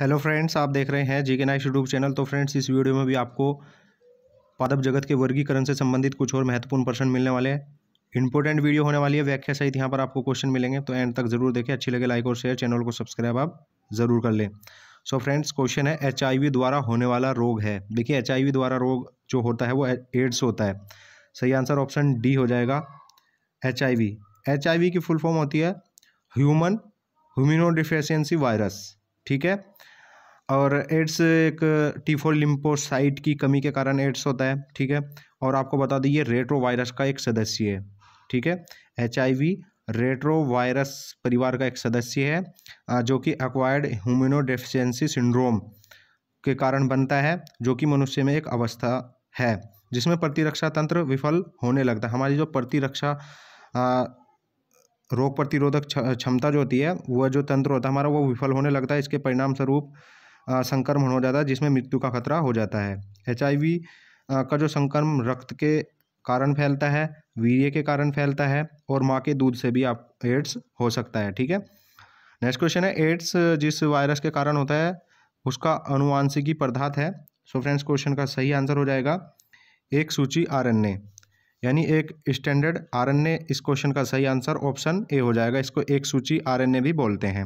hello friends आप देख रहे हैं G K nice YouTube channel तो फ्रेंड्स इस वीडियो में भी आपको पादप जगत के वर्गीकरण से संबंधित कुछ और महत्वपूर्ण प्रश्न मिलने वाले हैं इंपॉर्टेंट वीडियो होने वाली है व्याख्या सहित यहाँ पर आपको क्वेश्चन मिलेंगे तो एंड तक जरूर देखें अच्छी लगे लाइक और शेयर चैनल को सब्सक्राइब आप जरूर कर लें सो फ्रेंड्स क्वेश्चन है एच द्वारा होने वाला रोग है देखिए एच द्वारा रोग जो होता है वो एड्स होता है सही आंसर ऑप्शन डी हो जाएगा एच आई की फुल फॉर्म होती है ह्यूमन ह्यूमिनोडिफिशेंसी वायरस ठीक है और एड्स एक टी फोर लिम्पोसाइट की कमी के कारण एड्स होता है ठीक है और आपको बता दें ये रेट्रो वायरस का एक सदस्य है ठीक है H I V retrovirus परिवार का एक सदस्य है जो कि एक्वायर्ड ह्यूमिनोडेफिशेंसी सिंड्रोम के कारण बनता है जो कि मनुष्य में एक अवस्था है जिसमें प्रतिरक्षा तंत्र विफल होने लगता है हमारी जो प्रतिरक्षा रोग प्रतिरोधक क्षमता जो होती है वह जो तंत्र होता है हमारा वो विफल होने लगता है इसके परिणाम स्वरूप संक्रमण हो जाता है जिसमें मृत्यु का खतरा हो जाता है एच का जो संक्रमण रक्त के कारण फैलता है वीर्य के कारण फैलता है और माँ के दूध से भी आप एड्स हो सकता है ठीक है नेक्स्ट क्वेश्चन है एड्स जिस वायरस के कारण होता है उसका अनुवांशिकी पदार्थ है सो फ्रेंड्स क्वेश्चन का सही आंसर हो जाएगा एक सूची आर यानी एक स्टैंडर्ड आर इस क्वेश्चन का सही आंसर ऑप्शन ए हो जाएगा इसको एक सूची आर भी बोलते हैं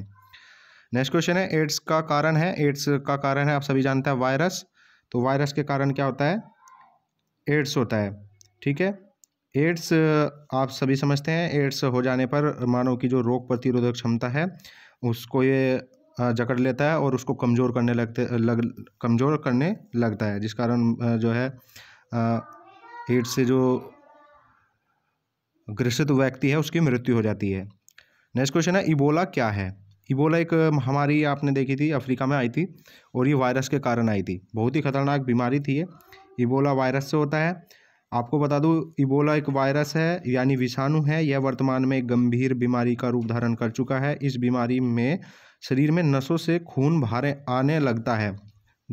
नेक्स्ट क्वेश्चन है एड्स का कारण है एड्स का कारण है आप सभी जानते हैं वायरस तो वायरस के कारण क्या होता है एड्स होता है ठीक है एड्स आप सभी समझते हैं एड्स हो जाने पर मानव की जो रोग प्रतिरोधक क्षमता है उसको ये जकड़ लेता है और उसको कमज़ोर करने लगते लग कमज़ोर करने लगता है जिस कारण जो है एड्स से जो ग्रसित व्यक्ति है उसकी मृत्यु हो जाती है नेक्स्ट क्वेश्चन है इबोला क्या है इबोला एक महामारी आपने देखी थी अफ्रीका में आई थी और ये वायरस के कारण आई थी बहुत ही खतरनाक बीमारी थी ये इबोला वायरस से होता है आपको बता दूं इबोला एक वायरस है यानी विषाणु है यह वर्तमान में एक गंभीर बीमारी का रूप धारण कर चुका है इस बीमारी में शरीर में नसों से खून भारे आने लगता है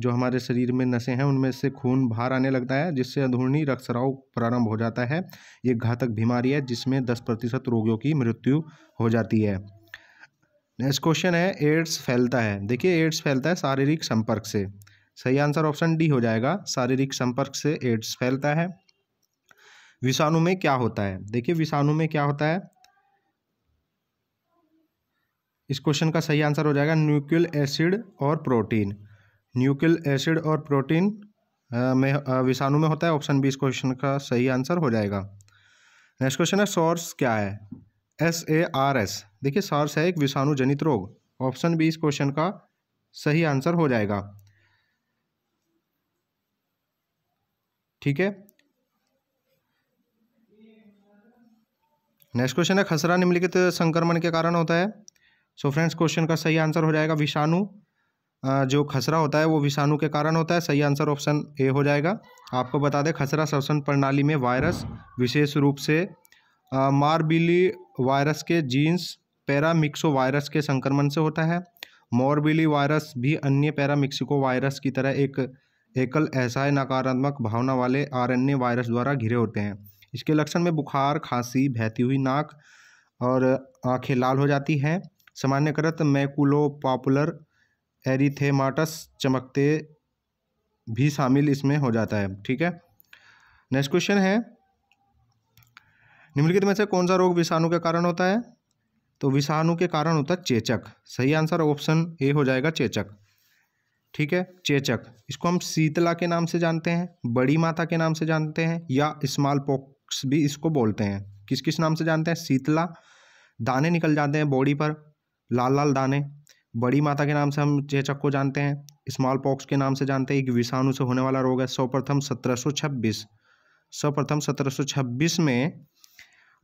जो हमारे शरीर में नसें हैं उनमें से खून बाहर आने लगता है जिससे अधूर्णी रक्तसराव प्रारंभ हो जाता है ये घातक बीमारी है जिसमें दस प्रतिशत रोगियों की मृत्यु हो जाती है नेक्स्ट क्वेश्चन है एड्स फैलता है देखिए एड्स फैलता है शारीरिक संपर्क से सही आंसर ऑप्शन डी हो जाएगा शारीरिक संपर्क से एड्स फैलता है विषाणु में क्या होता है देखिए विषाणु में क्या होता है इस क्वेश्चन का सही आंसर हो जाएगा न्यूक्ल एसिड और प्रोटीन न्यूक्ल एसिड और प्रोटीन में विषाणु में होता है ऑप्शन बी इस क्वेश्चन का सही आंसर हो जाएगा नेक्स्ट क्वेश्चन है सोर्स क्या है एस ए आर एस देखिए सार्स है एक विषाणु जनित रोग ऑप्शन बी इस क्वेश्चन का सही आंसर हो जाएगा ठीक है नेक्स्ट क्वेश्चन है खसरा निम्नलिखित संक्रमण के कारण होता है सो फ्रेंड्स क्वेश्चन का सही आंसर हो जाएगा विषाणु जो खसरा होता है वो विषाणु के कारण होता है सही आंसर ऑप्शन ए हो जाएगा आपको बता दें खसरा श्वसन प्रणाली में वायरस विशेष रूप से मारबिली वायरस के जीन्स पैरामिक्सो वायरस के संक्रमण से होता है मोरबिली वायरस भी अन्य पैरामिक्सिको वायरस की तरह एक एकल ऐसा नकारात्मक भावना वाले आरएनए वायरस द्वारा घिरे होते हैं इसके लक्षण में बुखार खांसी बहती हुई नाक और आँखें लाल हो जाती हैं सामान्यकृत मैकुलो पॉपुलर एरिथेमाटस चमकते भी शामिल इसमें हो जाता है ठीक है नेक्स्ट क्वेश्चन है निम्नलिखित में से कौन सा रोग विषाणु के कारण होता है तो विषाणु के कारण होता है चेचक सही आंसर ऑप्शन ए हो जाएगा चेचक ठीक है चेचक इसको हम शीतला के नाम से जानते हैं बड़ी माता के नाम से जानते हैं या स्मॉल पॉक्स भी इसको बोलते हैं किस किस नाम से जानते हैं शीतला दाने निकल जाते हैं बॉडी पर लाल लाल दाने बड़ी माता के नाम से हम चेचक को जानते हैं स्मॉल पॉक्स के नाम से जानते हैं एक विषाणु से होने वाला रोग है सौप्रथम सत्रह सौ छब्बीस सर्वप्रथम सत्रह सौ छब्बीस में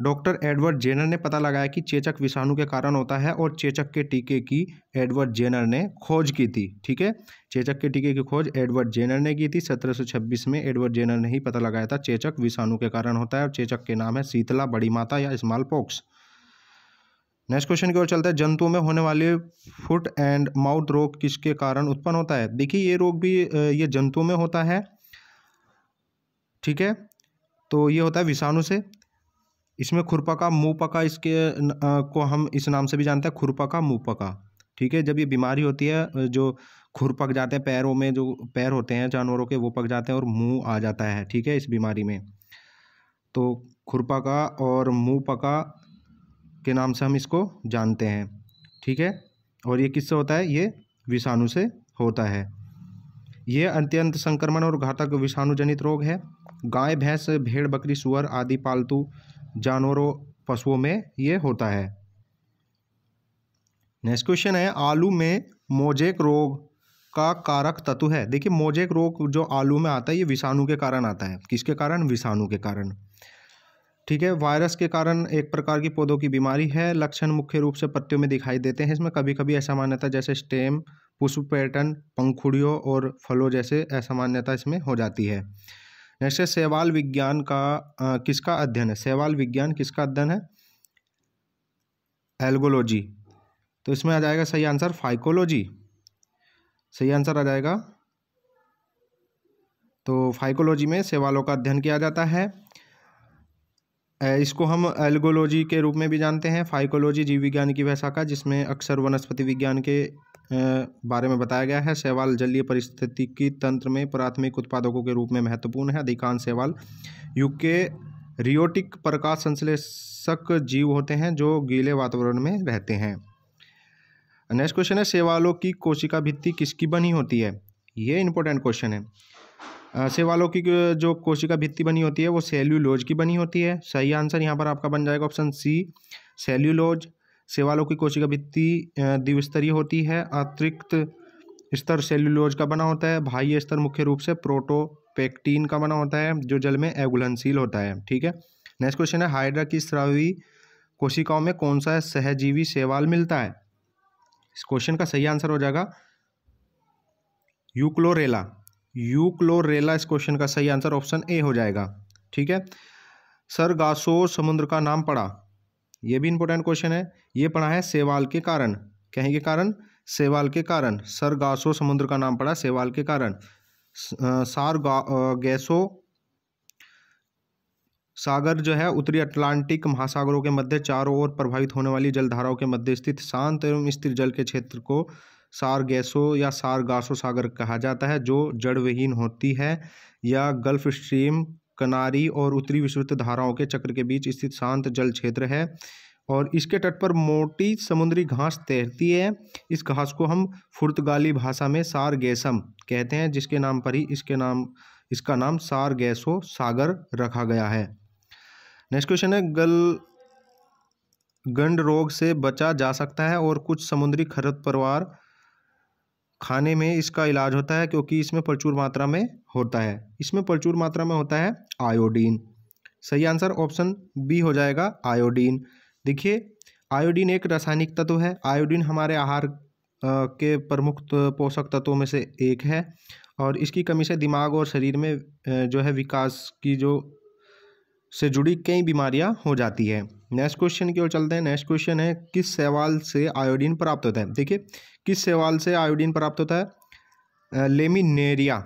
डॉक्टर एडवर्ड जेनर ने पता लगाया कि चेचक विषाणु के कारण होता है और चेचक के टीके की एडवर्ड जेनर ने खोज की थी ठीक है चेचक के टीके की खोज एडवर्ड जेनर ने की थी 1726 में एडवर्ड जेनर ने ही पता लगाया था चेचक विषाणु के कारण होता है और चेचक के नाम है शीतला बड़ी माता या स्मॉल पॉक्स नेक्स्ट क्वेश्चन की ओर चलते हैं जंतुओं में होने वाले फुट एंड माउथ रोग किसके कारण उत्पन्न होता है देखिए ये रोग भी ये जंतुओं में होता है ठीक है तो ये होता है विषाणु से इसमें खुरपका मुँह पका इसके न, आ, को हम इस नाम से भी जानते हैं खुरपका मुँह पका ठीक है जब ये बीमारी होती है जो खुर पक जाते हैं पैरों में जो पैर होते हैं जानवरों के वो पक जाते हैं और मुँह आ जाता है ठीक है इस बीमारी में तो खुरपका और मुँह पका के नाम से हम इसको जानते हैं ठीक है और ये किससे होता है ये विषाणु से होता है ये अत्यंत संक्रमण और घातक विषाणु जनित रोग है गाय भैंस भेड़ बकरी सुअर आदि पालतू जानवरों पशुओं में ये होता है नेक्स्ट क्वेश्चन है आलू में मोजेक रोग का कारक तत्व है देखिए मोजेक रोग जो आलू में आता है ये विषाणु के कारण आता है किसके कारण विषाणु के कारण ठीक है वायरस के कारण एक प्रकार की पौधों की बीमारी है लक्षण मुख्य रूप से पत्तियों में दिखाई देते हैं इसमें कभी कभी असामान्यता जैसे स्टेम पुष्प पैटर्न पंखुड़ियों और फलों जैसे असामान्यता इसमें हो जाती है जैसे सेवाल विज्ञान का आ, किसका अध्ययन है सेवाल विज्ञान किसका अध्ययन है एल्गोलॉजी तो इसमें आ जाएगा सही आंसर फाइकोलॉजी सही आंसर आ जाएगा तो फाइकोलॉजी में सेवालों का अध्ययन किया जाता है इसको हम एल्गोलॉजी के रूप में भी जानते हैं फाइकोलॉजी जीव विज्ञान की वह शाखा जिसमें अक्सर वनस्पति विज्ञान के बारे में बताया गया है सेवाल जलीय परिस्थितिकी तंत्र में प्राथमिक उत्पादकों के रूप में महत्वपूर्ण है अधिकांश सेवाल युग के रियोटिक प्रकाश संश्लेषक जीव होते हैं जो गीले वातावरण में रहते हैं नेक्स्ट क्वेश्चन है सेवालों की कोशिका भित्ति किसकी बनी होती है ये इंपॉर्टेंट क्वेश्चन है सेवालों की जो कोशिका भित्ति बनी होती है वो सेल्यूलोज की बनी होती है सही आंसर यहाँ पर आपका बन जाएगा ऑप्शन सी सेल्यूलोज सेवालों की कोशिका भित्ति द्विस्तरीय होती है अतिरिक्त स्तर सेल्यूलोज का बना होता है बाह्य स्तर मुख्य रूप से प्रोटोपेक्टीन का बना होता है जो जल में एगुलनशील होता है ठीक है नेक्स्ट क्वेश्चन है हाइड्रा की स्रावी कोशिकाओं में कौन सा सहजीवी सेवाल मिलता है इस क्वेश्चन का सही आंसर हो जाएगा यूक्लोरेला यूक्लोरेला इस क्वेश्चन का सही आंसर ऑप्शन ए हो जाएगा ठीक है सर गासो समुद्र का नाम पड़ा ये भी इंपॉर्टेंट क्वेश्चन है ये पढ़ा है सेवाल के कारण कहेंगे कारण सेवाल के कारण सर गासो समुद्र का नाम पड़ा सेवाल के कारण सार गैसो सागर जो है उत्तरी अटलांटिक महासागरों के मध्य चारों ओर प्रभावित होने वाली जलधाराओं के मध्य स्थित शांत एवं स्थिर जल के क्षेत्र को सारगैसो या सारगासो सागर कहा जाता है जो जड़विहीन होती है या गल्फ स्ट्रीम कनारी और उत्तरी विस्तृत धाराओं के चक्र के बीच स्थित शांत जल क्षेत्र है और इसके तट पर मोटी समुद्री घास तैरती है इस घास को हम फुर्तगाली भाषा में सारगैसम कहते हैं जिसके नाम पर ही इसके नाम इसका नाम सारगैसो सागर रखा गया है नेक्स्ट क्वेश्चन है गल गंड रोग से बचा जा सकता है और कुछ समुद्री खरपतवार खाने में इसका इलाज होता है क्योंकि इसमें प्रचुर मात्रा में होता है इसमें प्रचुर मात्रा में होता है आयोडीन सही आंसर ऑप्शन बी हो जाएगा आयोडीन देखिए आयोडीन एक रासायनिक तत्व है आयोडीन हमारे आहार के प्रमुख पोषक तत्वों में से एक है और इसकी कमी से दिमाग और शरीर में जो है विकास की जो से जुड़ी कई बीमारियां हो जाती है नेक्स्ट क्वेश्चन की ओर चलते हैं नेक्स्ट क्वेश्चन है किस सवाल से आयोडीन प्राप्त होता है देखिए किस सवाल से आयोडीन प्राप्त होता है लेमिनेरिया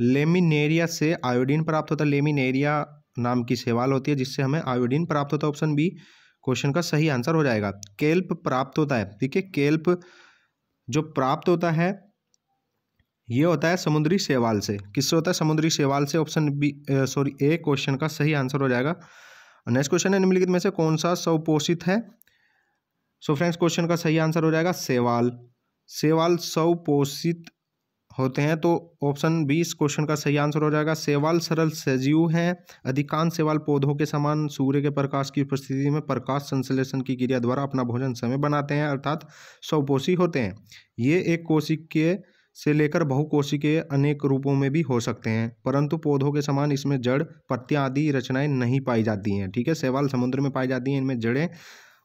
लेमिनेरिया से आयोडीन प्राप्त होता है लेमिनेरिया नाम की सेवाल होती है जिससे हमें आयोडीन प्राप्त होता है ऑप्शन बी क्वेश्चन का सही आंसर हो जाएगा केल्प प्राप्त होता है ठीक है केल्प जो प्राप्त होता है ये होता है समुद्री सेवाल से किससे होता है समुद्री सेवाल से option B sorry A question का सही आंसर हो जाएगा नेक्स्ट क्वेश्चन है निम्नलिखित में से कौन सा सवपोषित है सो फ्रेंड्स क्वेश्चन का सही आंसर हो जाएगा सेवाल सेवाल सवपोषित होते हैं तो ऑप्शन बी इस क्वेश्चन का सही आंसर हो जाएगा सेवाल सरल सजीव हैं अधिकांश सेवाल पौधों के समान सूर्य के प्रकाश की उपस्थिति में प्रकाश संश्लेषण की क्रिया द्वारा अपना भोजन समय बनाते हैं अर्थात सवपोषी होते हैं ये एक कोशिक के से लेकर बहुकोशिकीय अनेक रूपों में भी हो सकते हैं परंतु पौधों के समान इसमें जड़ पत्तियाँ आदि रचनाएं नहीं पाई जाती हैं ठीक है सेवाल समुद्र में पाई जाती हैं इनमें जड़ें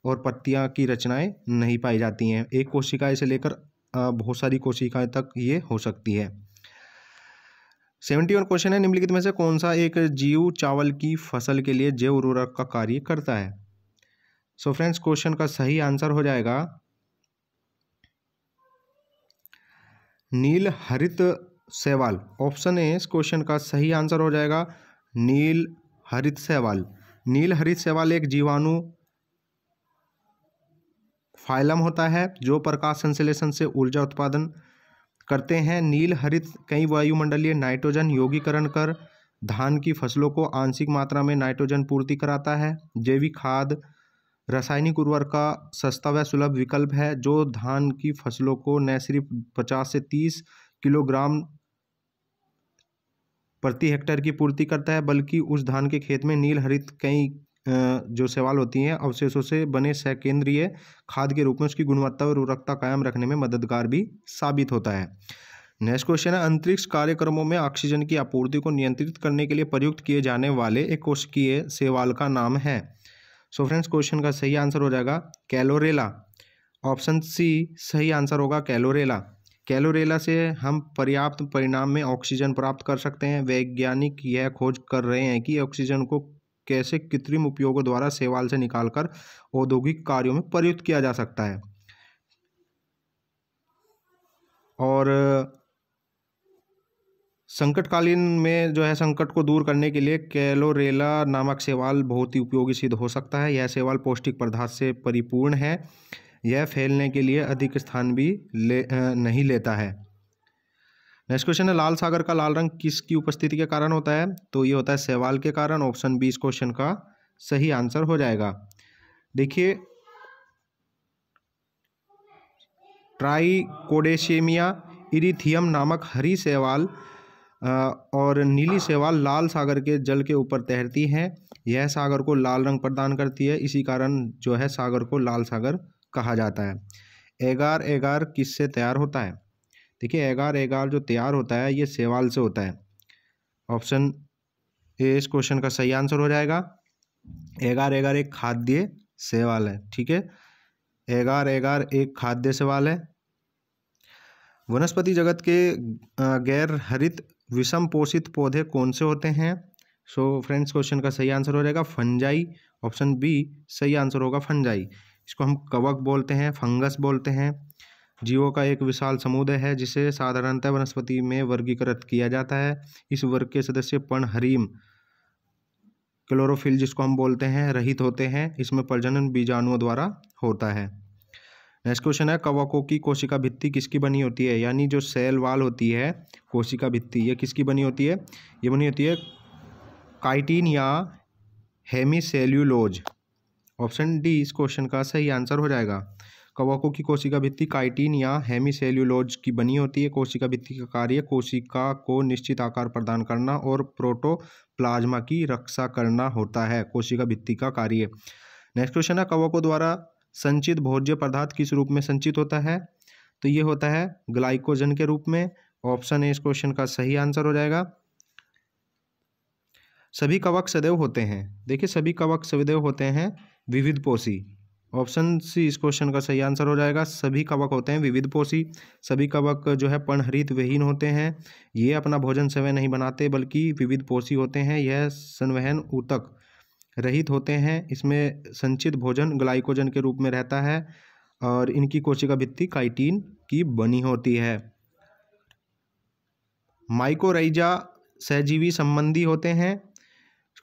और पत्तियाँ की रचनाएं नहीं पाई जाती हैं एक कोशिकाएं से लेकर बहुत सारी कोशिकाएं तक ये हो सकती है सेवेंटी वन क्वेश्चन है निम्नलिखित में से कौन सा एक जीव चावल की फसल के लिए जैव उर्वरक का कार्य करता है सो फ्रेंड्स क्वेश्चन का सही आंसर हो जाएगा नील हरित सहवाल ऑप्शन ए इस क्वेश्चन का सही आंसर हो जाएगा नील हरित सहवाल नील हरित सहवाल एक जीवाणु फाइलम होता है जो प्रकाश संश्लेषण से ऊर्जा उत्पादन करते हैं नील हरित कई वायुमंडलीय नाइट्रोजन योगीकरण कर धान की फसलों को आंशिक मात्रा में नाइट्रोजन पूर्ति कराता है जैविक खाद रासायनिक उर्वरक का सस्ता व सुलभ विकल्प है जो धान की फसलों को न सिर्फ पचास से तीस किलोग्राम प्रति हेक्टेयर की पूर्ति करता है बल्कि उस धान के खेत में नील हरित कई जो सवाल होती हैं अवशेषों से बने सकेंद्रीय खाद के रूप में उसकी गुणवत्ता और उर्वरकता कायम रखने में मददगार भी साबित होता है नेक्स्ट क्वेश्चन है अंतरिक्ष कार्यक्रमों में ऑक्सीजन की आपूर्ति को नियंत्रित करने के लिए प्रयुक्त किए जाने वाले एक कोशिकीय सेवाल का नाम है सो फ्रेंड्स क्वेश्चन का सही आंसर हो जाएगा कैलोरेला ऑप्शन सी सही आंसर होगा कैलोरेला कैलोरेला से हम पर्याप्त परिणाम में ऑक्सीजन प्राप्त कर सकते हैं वैज्ञानिक यह खोज कर रहे हैं कि ऑक्सीजन को कैसे कृत्रिम उपयोगों द्वारा सेवाल से निकालकर औद्योगिक कार्यों में प्रयुक्त किया जा सकता है और संकटकालीन में जो है संकट को दूर करने के लिए कैलोरेला नामक सेवाल बहुत ही उपयोगी सिद्ध हो सकता है यह सेवाल पौष्टिक पदार्थ से परिपूर्ण है यह फैलने के लिए अधिक स्थान भी ले नहीं लेता है नेक्स्ट क्वेश्चन है लाल सागर का लाल रंग किसकी उपस्थिति के कारण होता है तो ये होता है सेवाल के कारण ऑप्शन बी इस क्वेश्चन का सही आंसर हो जाएगा देखिए कोडेशेमिया इरिथियम नामक हरी सेवाल और नीली सेवाल लाल सागर के जल के ऊपर तैरती है यह सागर को लाल रंग प्रदान करती है इसी कारण जो है सागर को लाल सागर कहा जाता है एगार एगार किससे तैयार होता है देखिए एगार एगार जो तैयार होता है ये सेवाल से होता है ऑप्शन ए इस क्वेश्चन का सही आंसर हो जाएगा एगार एगार एक खाद्य सेवाल है ठीक है एगार एगार एक खाद्य सेवाल है वनस्पति जगत के गैर हरित विषम पोषित पौधे कौन से होते हैं सो फ्रेंड्स क्वेश्चन का सही आंसर हो जाएगा फंजाई ऑप्शन बी सही आंसर होगा फंजाई इसको हम कवक बोलते हैं फंगस बोलते हैं जीवों का एक विशाल समुदाय है जिसे साधारणतः वनस्पति में वर्गीकृत किया जाता है इस वर्ग के सदस्य पणहरीम क्लोरोफिल जिसको हम बोलते हैं रहित होते हैं इसमें प्रजनन बीजाणुओं द्वारा होता है नेक्स्ट क्वेश्चन है कवकों की कोशिका भित्ति किसकी बनी होती है यानी जो सेल वाल होती है कोशिका भित्ति ये किसकी बनी होती है ये बनी होती है काइटीन या हेमीसेल्यूलोज ऑप्शन डी इस क्वेश्चन का सही आंसर हो जाएगा कवकों की कोशिका भित्ति काइटीन या हेमीसेल्यूलोज की बनी होती है कोशिका भित्ति का कार्य कोशिका को निश्चित आकार प्रदान करना और प्लाज्मा की रक्षा करना होता है कोशिका भित्ति का कार्य नेक्स्ट क्वेश्चन है कवकों द्वारा संचित भोज्य पदार्थ किस रूप में संचित होता है तो ये होता है ग्लाइकोजन के रूप में ऑप्शन ए इस क्वेश्चन का सही आंसर हो जाएगा सभी कवक सदैव होते हैं देखिए सभी कवक सदैव होते हैं विविध पोषी ऑप्शन सी इस क्वेश्चन का सही आंसर हो जाएगा सभी कवक होते हैं विविध पोषी सभी कवक जो है पणहरित विहीन होते हैं ये अपना भोजन समय नहीं बनाते बल्कि विविध पोषी होते हैं यह संवहन ऊतक रहित होते हैं इसमें संचित भोजन ग्लाइकोजन के रूप में रहता है और इनकी कोशिका भित्ति काइटीन की बनी होती है माइकोराइजा सहजीवी संबंधी होते हैं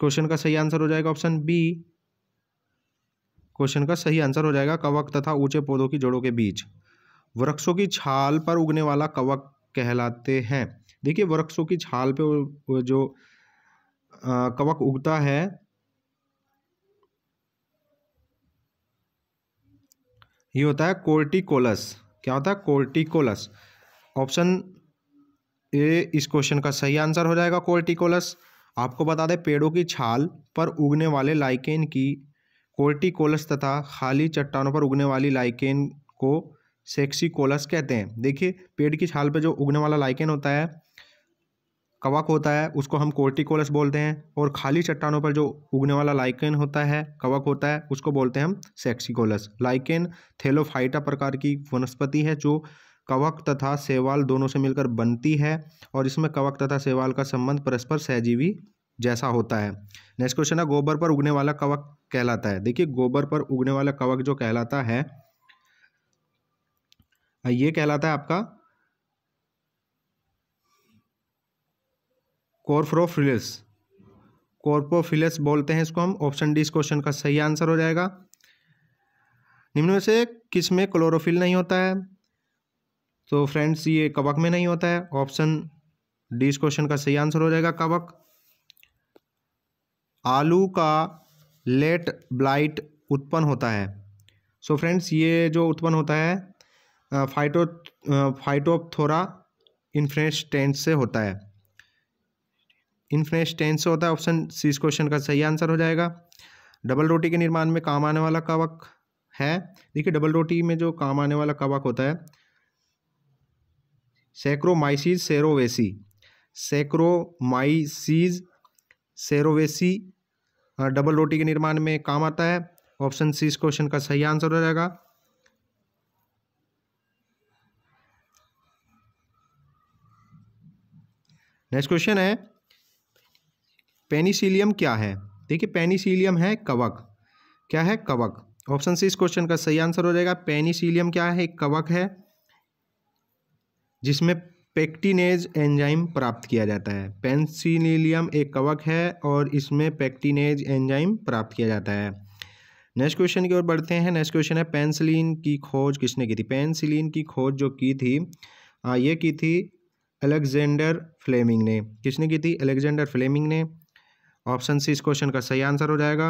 क्वेश्चन का सही आंसर हो जाएगा ऑप्शन बी क्वेश्चन का सही आंसर हो जाएगा कवक तथा ऊंचे पौधों की जड़ों के बीच वृक्षों की छाल पर उगने वाला कवक कहलाते हैं देखिए वृक्षों की छाल पे जो कवक उगता है ये होता है कोर्टिकोलस क्या होता है कोर्टिकोलस ऑप्शन ए इस क्वेश्चन का सही आंसर हो जाएगा कोर्टिकोलस आपको बता दें पेड़ों की छाल पर उगने वाले लाइकेन की कोर्टिकोलस तथा खाली चट्टानों पर उगने वाली लाइकेन को सेक्सी कोलस कहते हैं देखिए पेड़ की छाल पर जो उगने वाला लाइकेन होता है कवक होता है उसको हम कोर्टिकोलस बोलते हैं और खाली चट्टानों पर जो उगने वाला लाइकेन होता है कवक होता है उसको बोलते हैं हम सेक्सिकोलस लाइकेन थेलोफाइटा प्रकार की वनस्पति है जो कवक तथा सेवाल दोनों से मिलकर बनती है और इसमें कवक तथा सेवाल का संबंध परस्पर सहजीवी जैसा होता है नेक्स्ट क्वेश्चन है गोबर पर उगने वाला कवक कहलाता है देखिए गोबर पर उगने वाला कवक जो कहलाता है ये कहलाता है आपका कॉर्फ्रोफिलस कॉर्पोफिलस बोलते हैं इसको हम ऑप्शन डी इस क्वेश्चन का सही आंसर हो जाएगा निम्न में से किस में क्लोरोफिल नहीं होता है तो फ्रेंड्स ये कवक में नहीं होता है ऑप्शन डी इस क्वेश्चन का सही आंसर हो जाएगा कवक आलू का लेट ब्लाइट उत्पन्न होता है सो so फ्रेंड्स ये जो उत्पन्न होता है फाइटो फाइटोपथोरा इन्फ्रेंस टेंट से होता है इन्फ्रेंस टेंस होता है ऑप्शन सी इस क्वेश्चन का सही आंसर हो जाएगा डबल रोटी के निर्माण में काम आने वाला कवक है देखिए डबल रोटी में जो काम आने वाला कवक होता है saccharomyces cerevisiae saccharomyces cerevisiae double रोटी के निर्माण में काम आता है ऑप्शन सी इस क्वेश्चन का सही आंसर हो जाएगा नेक्स्ट क्वेश्चन है पेनिसिलियम क्या है देखिए पेनिसिलियम है कवक क्या है कवक ऑप्शन सी इस क्वेश्चन का सही आंसर हो जाएगा पेनिसिलियम क्या है एक कवक है जिसमें पेक्टिनेज एंजाइम प्राप्त किया जाता है पेनसीलियम एक कवक है और इसमें पेक्टिनेज एंजाइम प्राप्त किया जाता है नेक्स्ट क्वेश्चन की ओर बढ़ते हैं नेक्स्ट क्वेश्चन है पेंसिलिन की खोज किसने की थी पेंसिलिन की खोज जो की थी आ, ये की थी अलेक्जेंडर फ्लेमिंग ने किसने की थी अलेक्जेंडर फ्लेमिंग ने ऑप्शन सी इस क्वेश्चन का सही आंसर हो जाएगा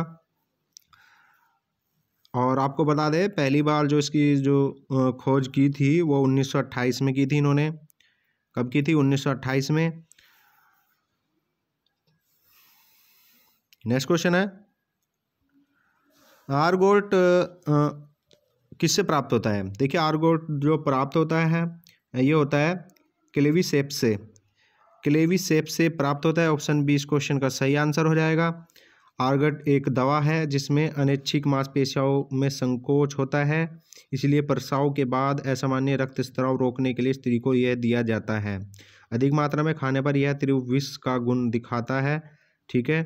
और आपको बता दें पहली बार जो इसकी जो खोज की थी वो 1928 में की थी इन्होंने कब की थी 1928 में नेक्स्ट क्वेश्चन है आर्गोल्ट किससे प्राप्त होता है देखिए आर्गोल्ट जो प्राप्त होता है ये होता है क्लेवी सेप से क्लेवी सेप से प्राप्त होता है ऑप्शन बी इस क्वेश्चन का सही आंसर हो जाएगा आर्गट एक दवा है जिसमें अनैच्छिक मांसपेशियों में संकोच होता है इसलिए प्रसाव के बाद असामान्य रक्त स्त्राव रोकने के लिए स्त्री को यह दिया जाता है अधिक मात्रा में खाने पर यह त्रिविष का गुण दिखाता है ठीक है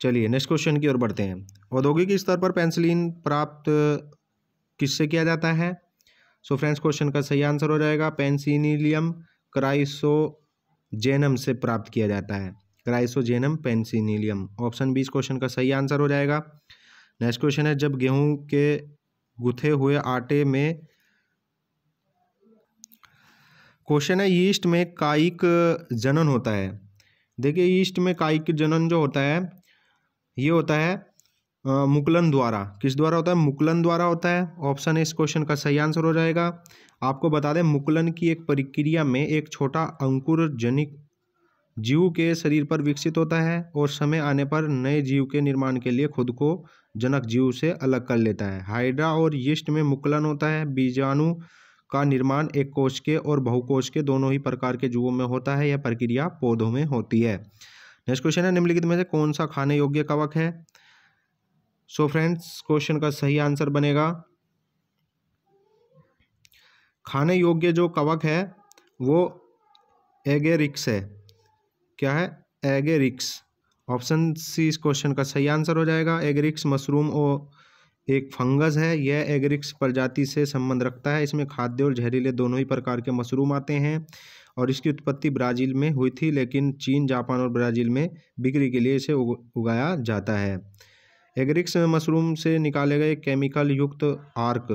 चलिए नेक्स्ट क्वेश्चन की ओर बढ़ते हैं औद्योगिक स्तर पर पेंसिलिन प्राप्त किससे किया जाता है सो फ्रेंड्स क्वेश्चन का सही आंसर हो जाएगा पेंसिनिलियम क्राइसोजेनम से प्राप्त किया जाता है क्राइसोजेनम पेंसिनिलियम ऑप्शन बीस क्वेश्चन का सही आंसर हो जाएगा नेक्स्ट क्वेश्चन है जब गेहूं के गुथे हुए आटे में क्वेश्चन है ईस्ट में कायिक जनन होता है देखिए ईस्ट में कायिक जनन जो होता है ये होता है मुकलन द्वारा किस द्वारा होता है मुकलन द्वारा होता है ऑप्शन ए इस क्वेश्चन का सही आंसर हो जाएगा आपको बता दें मुकलन की एक प्रक्रिया में एक छोटा अंकुर जनिक जीव के शरीर पर विकसित होता है और समय आने पर नए जीव के निर्माण के लिए खुद को जनक जीव से अलग कर लेता है हाइड्रा और यिष्ट में मुकलन होता है बीजाणु का निर्माण एक कोश के और बहुकोश के दोनों ही प्रकार के जीवों में होता है यह प्रक्रिया पौधों में होती है नेक्स्ट क्वेश्चन है निम्नलिखित में से कौन सा खाने योग्य कवक है सो फ्रेंड्स क्वेश्चन का सही आंसर बनेगा खाने योग्य जो कवक है वो एगेरिक्स है क्या है एगेरिक्स ऑप्शन सी इस क्वेश्चन का सही आंसर हो जाएगा एगेरिक्स मशरूम और एक फंगस है यह एगेरिक्स प्रजाति से संबंध रखता है इसमें खाद्य और जहरीले दोनों ही प्रकार के मशरूम आते हैं और इसकी उत्पत्ति ब्राज़ील में हुई थी लेकिन चीन जापान और ब्राज़ील में बिक्री के लिए इसे उगाया जाता है एग्रिक्स मशरूम से निकाले गए केमिकल युक्त आर्क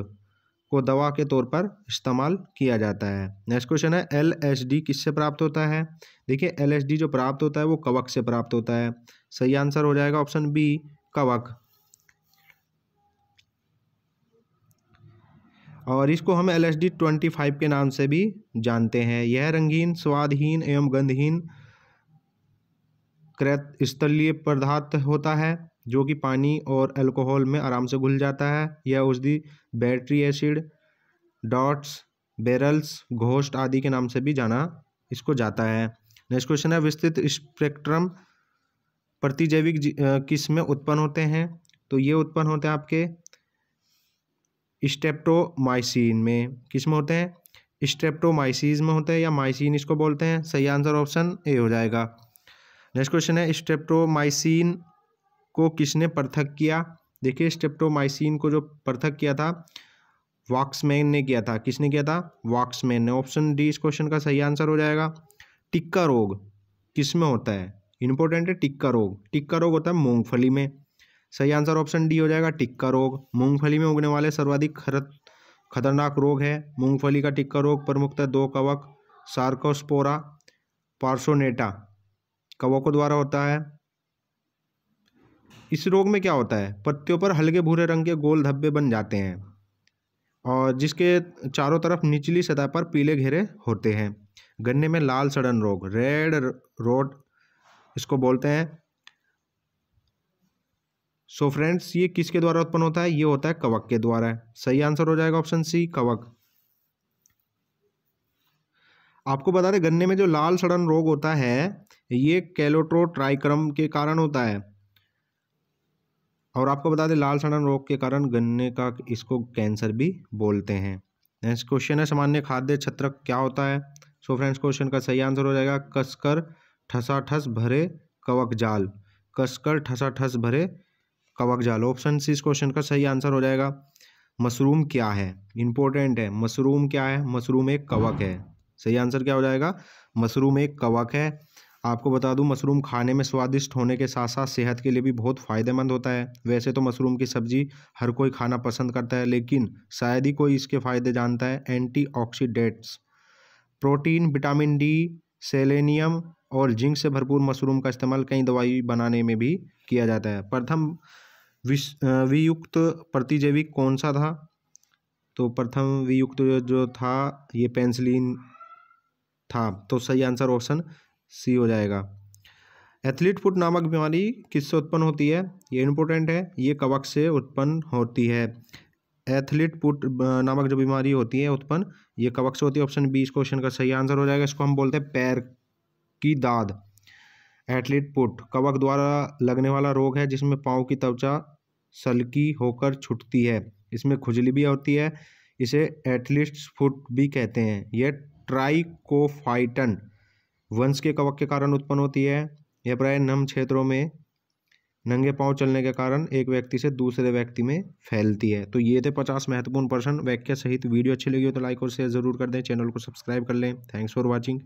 को दवा के तौर पर इस्तेमाल किया जाता है नेक्स्ट क्वेश्चन है एल डी किससे प्राप्त होता है देखिए एल डी जो प्राप्त होता है वो कवक से प्राप्त होता है सही आंसर हो जाएगा ऑप्शन बी कवक और इसको हम L S D twenty five के नाम से भी जानते हैं यह रंगीन स्वादहीन एवं गंधहीन क्रैत स्थलीय पदार्थ होता है जो कि पानी और अल्कोहल में आराम से घुल जाता है यह औषधि battery acid dots barrels ghost आदि के नाम से भी जाना इसको जाता है नेक्स्ट क्वेश्चन है विस्तृत स्पेक्ट्रम प्रतिजैविक किस में उत्पन्न होते हैं तो ये उत्पन्न होते हैं आपके स्टेप्टोमाइसिन में किस में होते हैं स्टेप्टोमाइसिस में होते हैं या माइसिन इसको बोलते हैं सही आंसर ऑप्शन ए हो जाएगा नेक्स्ट क्वेश्चन है स्टेप्टोमाइसिन को किसने पृथक किया देखिए स्टेप्टोमाइसिन को जो पृथक किया था वॉक्समैन ने किया था किसने किया था वॉक्समैन ने ऑप्शन डी इस क्वेश्चन का सही आंसर हो जाएगा टिक्का रोग किस में होता है इंपॉर्टेंट है टिक्का रोग टिक्का रोग होता है मूंगफली में सही आंसर ऑप्शन डी हो जाएगा टिक्का रोग मूंगफली में उगने वाले सर्वाधिक खतरनाक रोग है मूंगफली का टिक्का रोग प्रमुखता दो कवक सार्कोस्पोरा पार्सोनेटा कवकों द्वारा होता है इस रोग में क्या होता है पत्तियों पर हल्के भूरे रंग के गोल धब्बे बन जाते हैं और जिसके चारों तरफ निचली सतह पर पीले घेरे होते हैं गन्ने में लाल सड़न रोग रेड रोड इसको बोलते हैं सो so फ्रेंड्स ये किसके द्वारा उत्पन्न होता है ये होता है कवक के द्वारा सही आंसर हो जाएगा ऑप्शन सी कवक आपको बता दें गन्ने में जो लाल सड़न रोग होता है ये कैलोट्रोट्राइक्रम के कारण होता है और आपको बता दें लाल सड़न रोग के कारण गन्ने का इसको कैंसर भी बोलते हैं नेक्स्ट क्वेश्चन है सामान्य खाद्य छत्रक क्या होता है सो फ्रेंड्स क्वेश्चन का सही आंसर हो जाएगा कसकर ठसा ठस भरे कवक जाल कसकर ठसा ठस भरे कवक जाल ऑप्शन सी इस क्वेश्चन का सही आंसर हो जाएगा मशरूम क्या है इंपॉर्टेंट है मशरूम क्या है मशरूम एक कवक है सही आंसर क्या हो जाएगा मशरूम एक कवक है आपको बता दूं मशरूम खाने में स्वादिष्ट होने के साथ साथ सेहत के लिए भी बहुत फ़ायदेमंद होता है वैसे तो मशरूम की सब्ज़ी हर कोई खाना पसंद करता है लेकिन शायद ही कोई इसके फ़ायदे जानता है antioxidants protein vitamin D selenium और जिंक से भरपूर मशरूम का इस्तेमाल कई दवाई बनाने में भी किया जाता है प्रथम विश वियुक्त प्रतिजैविक कौन सा था तो प्रथम वियुक्त जो था ये पेंसिलिन था तो सही आंसर ऑप्शन सी हो जाएगा एथलीट फुट नामक बीमारी किससे उत्पन्न होती है ये इम्पोर्टेंट है ये कवक से उत्पन्न होती है एथलीट फुट नामक जो बीमारी होती है उत्पन्न ये कवक से होती है ऑप्शन बी इस क्वेश्चन का सही आंसर हो जाएगा इसको हम बोलते हैं पैर की दाद एथलीट पुट कवक द्वारा लगने वाला रोग है जिसमें पाँव की त्वचा सलकी होकर छुटती है इसमें खुजली भी होती है इसे एथलीट्स फुट भी कहते हैं यह ट्राइकोफाइटन वंश के कवक के कारण उत्पन्न होती है यह प्राय नम क्षेत्रों में नंगे पांव चलने के कारण एक व्यक्ति से दूसरे व्यक्ति में फैलती है तो ये थे पचास महत्वपूर्ण प्रश्न व्याख्या सहित वीडियो अच्छी लगी हो तो लाइक और शेयर जरूर कर दें चैनल को सब्सक्राइब कर लें थैंक्स फॉर वॉचिंग